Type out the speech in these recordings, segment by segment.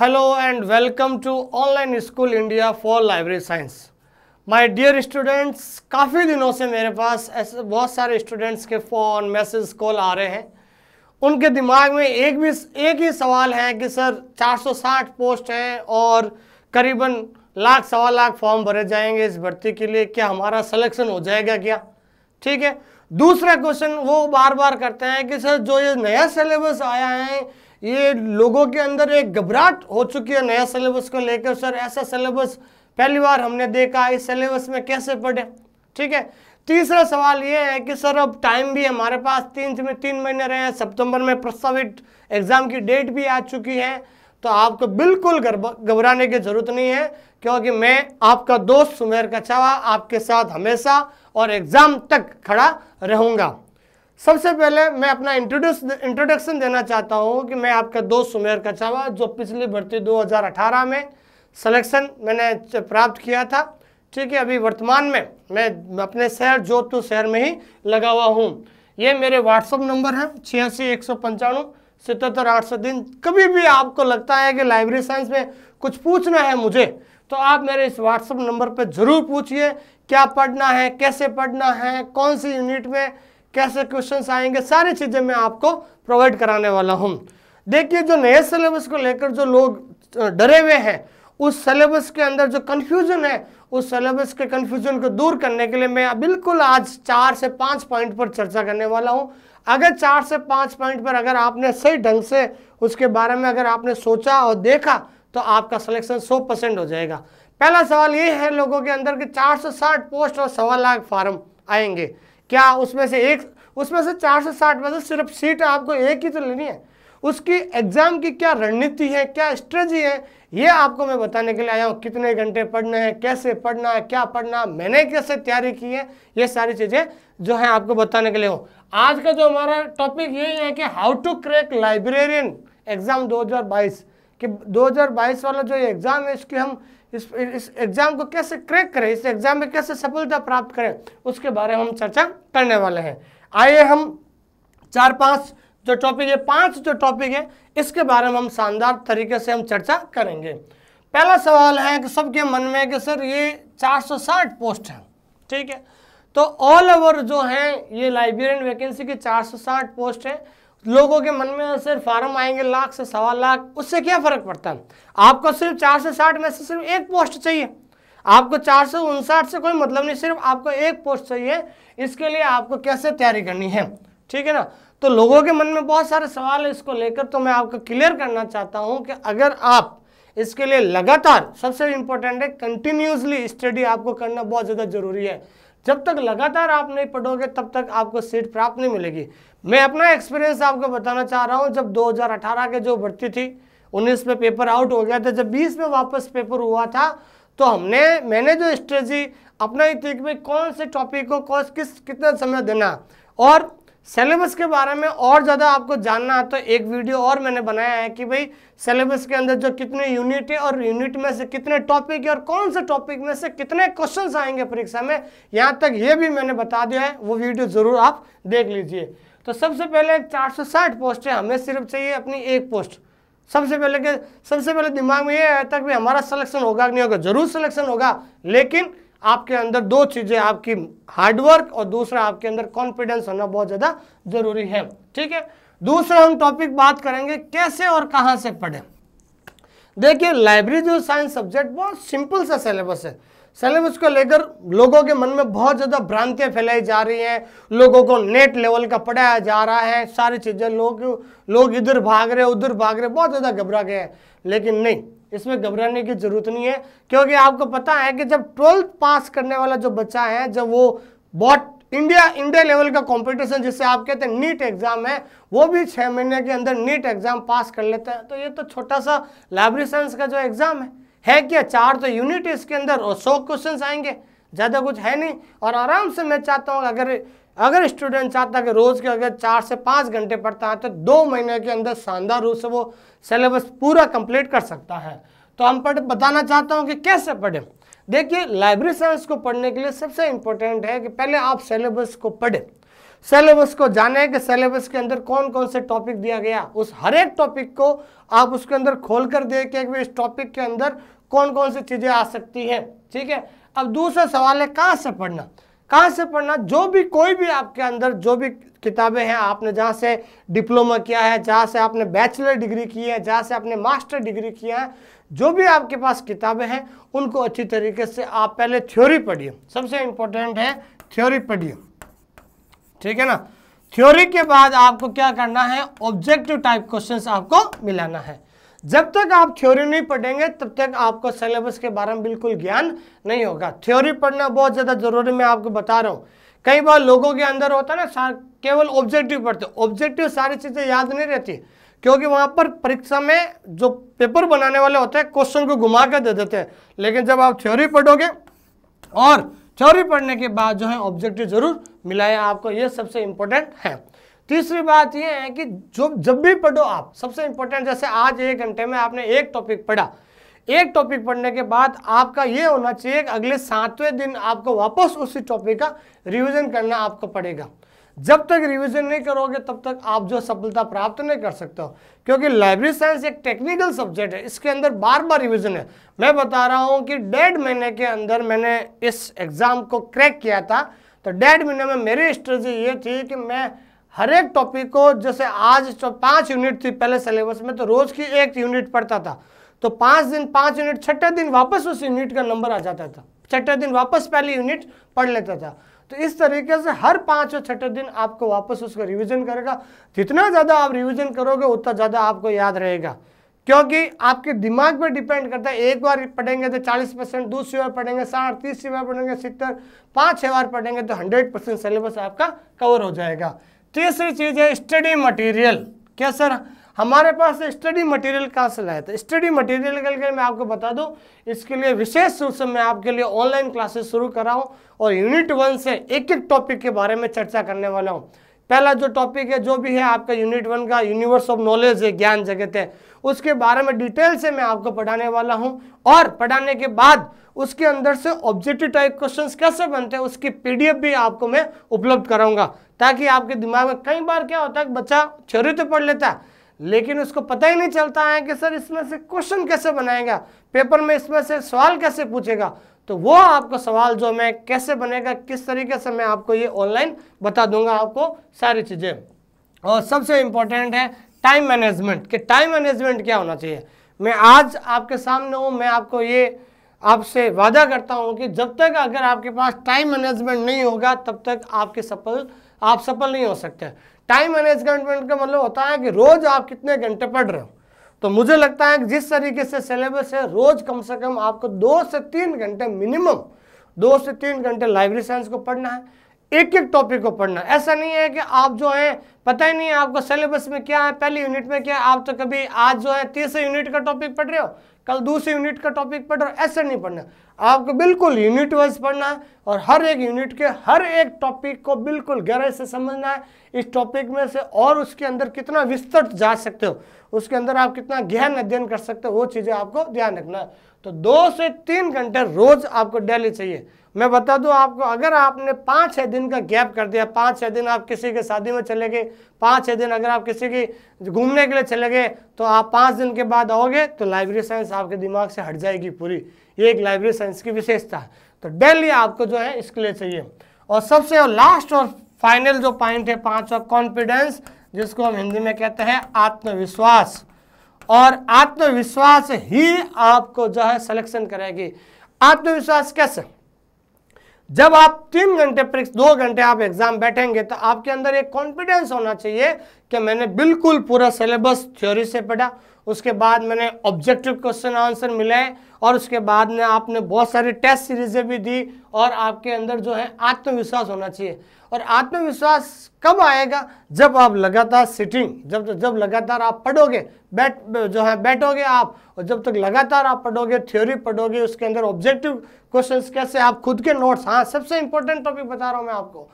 hello and welcome to online school India for library science my dear students काफ़ी दिनों से मेरे पास ऐसे बहुत सारे स्टूडेंट्स के फ़ोन मैसेज कॉल आ रहे हैं उनके दिमाग में एक भी एक ही सवाल है कि सर 460 पोस्ट हैं और करीबन लाख सवा लाख फॉर्म भरे जाएंगे इस भर्ती के लिए क्या हमारा सलेक्शन हो जाएगा क्या ठीक है दूसरा क्वेश्चन वो बार बार करते हैं कि सर जो ये नया सिलेबस आया है ये लोगों के अंदर एक घबराहट हो चुकी है नया सिलेबस को लेकर सर ऐसा सिलेबस पहली बार हमने देखा इस सिलेबस में कैसे पढ़े ठीक है तीसरा सवाल ये है कि सर अब टाइम भी हमारे पास तीन तीन महीने रहे हैं सितंबर में प्रस्तावित एग्ज़ाम की डेट भी आ चुकी है तो आपको बिल्कुल घबराने की ज़रूरत नहीं है क्योंकि मैं आपका दोस्त सुमेर कछावा आपके साथ हमेशा और एग्ज़ाम तक खड़ा रहूँगा सबसे पहले मैं अपना इंट्रोड्यूस इंट्रोडक्शन देना चाहता हूँ कि मैं आपका दोस्त सुमेर कचावा जो पिछली भर्ती 2018 में सिलेक्शन मैंने प्राप्त किया था ठीक है अभी वर्तमान में मैं अपने शहर जोधपुर शहर में ही लगा हुआ हूँ ये मेरे व्हाट्सअप नंबर है छियासी एक सौ पंचानवे सतहत्तर आठ सौ दिन कभी भी आपको लगता है कि लाइब्रेरी साइंस में कुछ पूछना है मुझे तो आप मेरे इस व्हाट्सअप नंबर पर ज़रूर पूछिए क्या पढ़ना है कैसे पढ़ना है कौन सी यूनिट में कैसे क्वेश्चन आएंगे सारी चीज़ें मैं आपको प्रोवाइड कराने वाला हूँ देखिए जो नए सिलेबस को लेकर जो लोग डरे हुए हैं उस सिलेबस के अंदर जो कन्फ्यूजन है उस सिलेबस के कन्फ्यूजन को दूर करने के लिए मैं बिल्कुल आज चार से पाँच पॉइंट पर चर्चा करने वाला हूँ अगर चार से पाँच पॉइंट पर अगर आपने सही ढंग से उसके बारे में अगर आपने सोचा और देखा तो आपका सिलेक्शन सौ परसेंट हो जाएगा पहला सवाल ये है लोगों के अंदर कि चार पोस्ट और सवा लाख फार्म आएंगे क्या उसमें से एक उसमें से चार से साठ में से सिर्फ सीट आपको एक ही तो लेनी है उसकी एग्ज़ाम की क्या रणनीति है क्या स्ट्रेजी है ये आपको मैं बताने के लिए आया हूँ कितने घंटे पढ़ना है कैसे पढ़ना है क्या पढ़ना मैंने कैसे तैयारी की है ये सारी चीज़ें जो है आपको बताने के लिए हूँ आज का जो हमारा टॉपिक यही है कि how to crack librarian exam 2022 कि 2022 वाला जो एग्ज़ाम है इसकी हम इस इस एग्ज़ाम को कैसे क्रैक करें इस एग्ज़ाम में कैसे सफलता प्राप्त करें उसके बारे में हम चर्चा करने वाले हैं आइए हम चार पांच जो टॉपिक है पांच जो टॉपिक है इसके बारे में हम शानदार तरीके से हम चर्चा करेंगे पहला सवाल है कि सबके मन में कि सर ये 460 पोस्ट हैं ठीक है तो ऑल ओवर जो हैं ये लाइब्रेरियन वैकेंसी की 460 पोस्ट है लोगों के मन में सिर्फ फार्म आएंगे लाख से सवा लाख उससे क्या फ़र्क पड़ता है आपको सिर्फ चार से साठ में से सिर्फ एक पोस्ट चाहिए आपको चार सौ उनसाठ से कोई मतलब नहीं सिर्फ आपको एक पोस्ट चाहिए इसके लिए आपको कैसे तैयारी करनी है ठीक है ना तो लोगों के मन में बहुत सारे सवाल है इसको लेकर तो मैं आपको क्लियर करना चाहता हूँ कि अगर आप इसके लिए लगातार सबसे इम्पोर्टेंट है कंटिन्यूसली स्टडी आपको करना बहुत ज़्यादा ज़रूरी है जब तक लगातार आप नहीं पढ़ोगे तब तक आपको सीट प्राप्त नहीं मिलेगी मैं अपना एक्सपीरियंस आपको बताना चाह रहा हूँ जब 2018 के जो भर्ती थी 19 में पेपर आउट हो गया था जब 20 में वापस पेपर हुआ था तो हमने मैंने जो स्ट्रेजी अपनाई थी कि भाई कौन से टॉपिक को कौन किस कितना समय देना और सिलेबस के बारे में और ज़्यादा आपको जानना है तो एक वीडियो और मैंने बनाया है कि भाई सिलेबस के अंदर जो कितने यूनिट है और यूनिट में से कितने टॉपिक है और कौन से टॉपिक में से कितने क्वेश्चंस आएंगे परीक्षा में यहाँ तक ये भी मैंने बता दिया है वो वीडियो ज़रूर आप देख लीजिए तो सबसे पहले चार पोस्ट है हमें सिर्फ चाहिए अपनी एक पोस्ट सबसे पहले के सबसे पहले दिमाग में ये आया था कि हमारा सलेक्शन होगा कि नहीं होगा जरूर सलेक्शन होगा लेकिन आपके अंदर दो चीज़ें आपकी हार्डवर्क और दूसरा आपके अंदर कॉन्फिडेंस होना बहुत ज़्यादा ज़रूरी है ठीक है दूसरा हम टॉपिक बात करेंगे कैसे और कहाँ से पढ़ें देखिए लाइब्रेरी जो साइंस सब्जेक्ट बहुत सिंपल सा सिलेबस है सिलेबस को लेकर लोगों के मन में बहुत ज़्यादा भ्रांतियां फैलाई जा रही हैं लोगों को नेट लेवल का पढ़ाया जा रहा है सारी चीज़ें लोग लोग इधर भाग रहे उधर भाग रहे बहुत ज़्यादा घबरा गए हैं लेकिन नहीं इसमें घबराने की ज़रूरत नहीं है क्योंकि आपको पता है कि जब ट्वेल्थ पास करने वाला जो बच्चा है जब वो बहुत इंडिया इंडिया लेवल का कंपटीशन जिससे आप कहते हैं नीट एग्जाम है वो भी छह महीने के अंदर नीट एग्जाम पास कर लेते हैं तो ये तो छोटा सा लाइब्रेरी साइंस का जो एग्जाम है है क्या चार तो यूनिट इसके अंदर और सौ क्वेश्चन आएंगे ज़्यादा कुछ है नहीं और आराम से मैं चाहता हूँ अगर अगर स्टूडेंट चाहता है कि रोज़ के अगर चार से पाँच घंटे पढ़ता है तो दो महीने के अंदर शानदार रूप से वो सिलेबस पूरा कंप्लीट कर सकता है तो हम पढ़ बताना चाहता हूँ कि कैसे पढ़ें देखिए लाइब्रेरी साइंस को पढ़ने के लिए सबसे इम्पोर्टेंट है कि पहले आप सिलेबस को पढ़ें सिलेबस को जाने कि सिलेबस के अंदर कौन कौन से टॉपिक दिया गया उस हर एक टॉपिक को आप उसके अंदर खोल कर देखें कि इस टॉपिक के अंदर कौन कौन सी चीज़ें आ सकती हैं ठीक है अब दूसरा सवाल है कहाँ से पढ़ना कहाँ से पढ़ना जो भी कोई भी आपके अंदर जो भी किताबें हैं आपने जहाँ से डिप्लोमा किया है जहाँ से आपने बैचलर डिग्री की है जहाँ से आपने मास्टर डिग्री किया है जो भी आपके पास किताबें हैं उनको अच्छी तरीके से आप पहले थ्योरी पढ़िए सबसे इम्पोर्टेंट है थ्योरी पढ़िए ठीक है ना थ्योरी के बाद आपको क्या करना है ऑब्जेक्टिव टाइप क्वेश्चंस आपको मिलाना है जब तक आप थ्योरी नहीं पढ़ेंगे तब तक आपको सिलेबस के बारे में बिल्कुल ज्ञान नहीं होगा थ्योरी पढ़ना बहुत ज़्यादा ज़रूरी मैं आपको बता रहा हूँ कई बार लोगों के अंदर होता है ना केवल ऑब्जेक्टिव पढ़ते ऑब्जेक्टिव सारी चीज़ें याद नहीं रहती क्योंकि वहाँ पर परीक्षा में जो पेपर बनाने वाले होते हैं क्वेश्चन को घुमा कर दे देते हैं लेकिन जब आप थ्योरी पढ़ोगे और थ्योरी पढ़ने के बाद जो है ऑब्जेक्टिव जरूर मिलाए आपको ये सबसे इम्पोर्टेंट है तीसरी बात यह है कि जो जब भी पढ़ो आप सबसे इंपॉर्टेंट जैसे आज एक घंटे में आपने एक टॉपिक पढ़ा एक टॉपिक पढ़ने के बाद आपका ये होना चाहिए कि अगले सातवें दिन आपको वापस उसी टॉपिक का रिवीजन करना आपको पड़ेगा जब तक रिवीजन नहीं करोगे तब तक आप जो सफलता प्राप्त नहीं कर सकते हो क्योंकि लाइब्रेरी साइंस एक टेक्निकल सब्जेक्ट है इसके अंदर बार बार रिवीजन है मैं बता रहा हूँ कि डेढ़ महीने के अंदर मैंने इस एग्ज़ाम को क्रैक किया था तो डेढ़ महीने में मेरी स्ट्रेटी ये थी कि मैं हर एक टॉपिक को जैसे आज तो पांच यूनिट थी पहले सिलेबस में तो रोज की एक यूनिट पढ़ता था तो पांच दिन पांच यूनिट छठे दिन वापस उस यूनिट का नंबर आ जाता था छठे दिन वापस पहली यूनिट पढ़ लेता था तो इस तरीके से हर पांच और छठे दिन आपको वापस उसका रिविजन करेगा जितना ज़्यादा आप रिविजन करोगे उतना ज़्यादा आपको याद रहेगा क्योंकि आपके दिमाग पर डिपेंड करता है एक बार पढ़ेंगे तो 40 परसेंट दूसरी बार पढ़ेंगे साठ तीसरी बार पढ़ेंगे सत्तर पाँच छः बार पढ़ेंगे तो 100 परसेंट सिलेबस आपका कवर हो जाएगा तीसरी चीज़ है स्टडी मटेरियल क्या सर हमारे पास स्टडी मटेरियल कहाँ से लाया था स्टडी मटेरियल के लिए मैं आपको बता दूं इसके लिए विशेष रूप से मैं आपके लिए ऑनलाइन क्लासेस शुरू कर रहा हूँ और यूनिट वन से एक एक टॉपिक के बारे में चर्चा करने वाला हूँ पहला जो टॉपिक है जो भी है आपका यूनिट वन का यूनिवर्स ऑफ नॉलेज है ज्ञान जगत है उसके बारे में डिटेल से मैं आपको पढ़ाने वाला हूँ और पढ़ाने के बाद उसके अंदर से ऑब्जेक्टिव टाइप क्वेश्चंस कैसे बनते हैं उसकी पीडीएफ भी आपको मैं उपलब्ध कराऊंगा ताकि आपके दिमाग में कई बार क्या होता है बच्चा चरित्र तो पढ़ लेता है लेकिन उसको पता ही नहीं चलता है कि सर इसमें से क्वेश्चन कैसे बनाएगा पेपर में इसमें से सवाल कैसे पूछेगा तो वो आपको सवाल जो मैं कैसे बनेगा किस तरीके से मैं आपको ये ऑनलाइन बता दूंगा आपको सारी चीज़ें और सबसे इम्पोर्टेंट है टाइम मैनेजमेंट कि टाइम मैनेजमेंट क्या होना चाहिए मैं आज आपके सामने हूँ मैं आपको ये आपसे वादा करता हूँ कि जब तक अगर आपके पास टाइम मैनेजमेंट नहीं होगा तब तक आपके सफल आप सफल नहीं हो सकते टाइम मैनेजमेंट का मतलब होता है कि रोज आप कितने घंटे पढ़ रहे हो तो मुझे लगता है कि जिस तरीके से सिलेबस है रोज कम से कम आपको दो से तीन घंटे मिनिमम दो से तीन घंटे लाइब्रेरी साइंस को पढ़ना है एक एक टॉपिक को पढ़ना ऐसा नहीं है कि आप जो है पता ही नहीं है आपको सिलेबस में क्या है पहले यूनिट में क्या है आप तो कभी आज जो है तीसरे यूनिट का टॉपिक पढ़ रहे हो कल दूसरे यूनिट का टॉपिक पढ़ ऐसे नहीं पढ़ना आपको बिल्कुल यूनिट वाइज पढ़ना है और हर एक यूनिट के हर एक टॉपिक को बिल्कुल गहराई से समझना है इस टॉपिक में से और उसके अंदर कितना विस्तृत जा सकते हो उसके अंदर आप कितना गहन अध्ययन कर सकते हो वो चीज़ें आपको ध्यान रखना है तो दो से तीन घंटे रोज़ आपको डेली चाहिए मैं बता दूं आपको अगर आपने पाँच छः दिन का गैप कर दिया पाँच छः दिन आप किसी के शादी में चले गए पाँच छः दिन अगर आप किसी की घूमने के लिए चले गए तो आप पाँच दिन के बाद आओगे तो लाइब्रेरी साइंस आपके दिमाग से हट जाएगी पूरी ये एक लाइब्रेरी साइंस की विशेषता है तो डेली आपको जो है इसके लिए चाहिए और सबसे लास्ट और फाइनल जो पॉइंट है पाँचवा कॉन्फिडेंस जिसको हम हिंदी में कहते हैं आत्मविश्वास और आत्मविश्वास ही आपको जो है सिलेक्शन करेगी आत्मविश्वास कैसे जब आप तीन घंटे दो घंटे आप एग्जाम बैठेंगे तो आपके अंदर एक कॉन्फिडेंस होना चाहिए कि मैंने बिल्कुल पूरा सिलेबस थ्योरी से पढ़ा उसके बाद मैंने ऑब्जेक्टिव क्वेश्चन आंसर मिलाए और उसके बाद में आपने बहुत सारी टेस्ट सीरीज़ें भी दी और आपके अंदर जो है आत्मविश्वास होना चाहिए और आत्मविश्वास कब आएगा जब आप लगातार सिटिंग जब तो जब लगातार आप पढ़ोगे बैठ जो है बैठोगे आप और जब तक लगातार आप पढ़ोगे थ्योरी पढ़ोगे उसके अंदर ऑब्जेक्टिव क्वेश्चंस कैसे आप खुद के नोट्स हाँ सबसे इंपॉर्टेंट टॉपिक बता रहा हूँ मैं आपको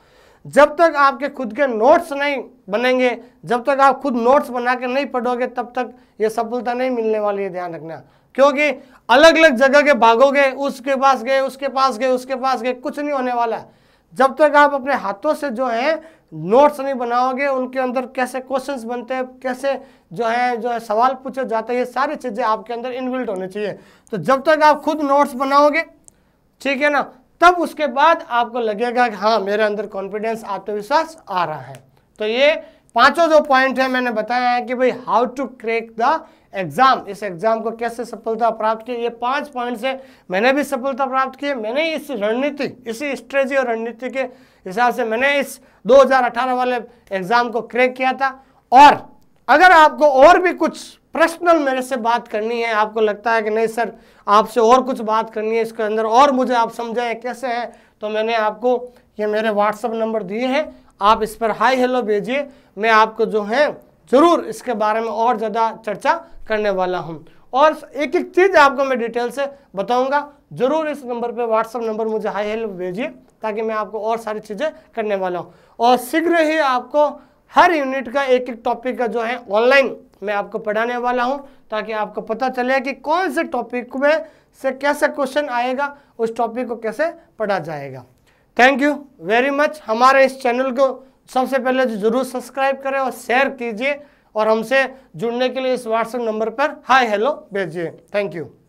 जब तक आपके खुद के नोट्स नहीं बनेंगे जब तक आप खुद नोट्स बना के नहीं पढ़ोगे तब तक ये सफलता नहीं मिलने वाली है ध्यान रखना क्योंकि अलग अलग जगह के भागोगे उसके पास गए उसके पास गए उसके पास गए कुछ नहीं होने वाला है जब तक आप अपने हाथों से जो है नोट्स नहीं बनाओगे उनके अंदर कैसे क्वेश्चंस बनते हैं कैसे जो है जो है सवाल पूछे जाते हैं ये सारी चीज़ें आपके अंदर इनबिल्ट होनी चाहिए तो जब तक आप खुद नोट्स बनाओगे ठीक है ना तब उसके बाद आपको लगेगा कि हाँ मेरे अंदर कॉन्फिडेंस आत्मविश्वास आ रहा है तो ये पांचों जो पॉइंट है मैंने बताया है कि भाई how to crack the exam इस एग्जाम को कैसे सफलता प्राप्त की ये पांच पॉइंट से मैंने भी सफलता प्राप्त की मैंने इस रणनीति इसी स्ट्रेजी और रणनीति के हिसाब से मैंने इस 2018 वाले एग्जाम को क्रेक किया था और अगर आपको और भी कुछ पर्सनल मेरे से बात करनी है आपको लगता है कि नहीं सर आपसे और कुछ बात करनी है इसके अंदर और मुझे आप समझाएं कैसे है तो मैंने आपको ये मेरे व्हाट्सअप नंबर दिए हैं आप इस पर हाई हेलो भेजिए मैं आपको जो है ज़रूर इसके बारे में और ज़्यादा चर्चा करने वाला हूँ और एक एक चीज़ आपको मैं डिटेल से बताऊँगा ज़रूर इस नंबर पर व्हाट्सअप नंबर मुझे हाई हेलो भेजिए ताकि मैं आपको और सारी चीज़ें करने वाला हूँ और शीघ्र ही आपको हर यूनिट का एक एक टॉपिक का जो है ऑनलाइन मैं आपको पढ़ाने वाला हूं ताकि आपको पता चले कि कौन से टॉपिक में से कैसे क्वेश्चन आएगा उस टॉपिक को कैसे पढ़ा जाएगा थैंक यू वेरी मच हमारे इस चैनल को सबसे पहले जो तो जरूर सब्सक्राइब करें और शेयर कीजिए और हमसे जुड़ने के लिए इस व्हाट्सएप नंबर पर हाय हेलो भेजिए थैंक यू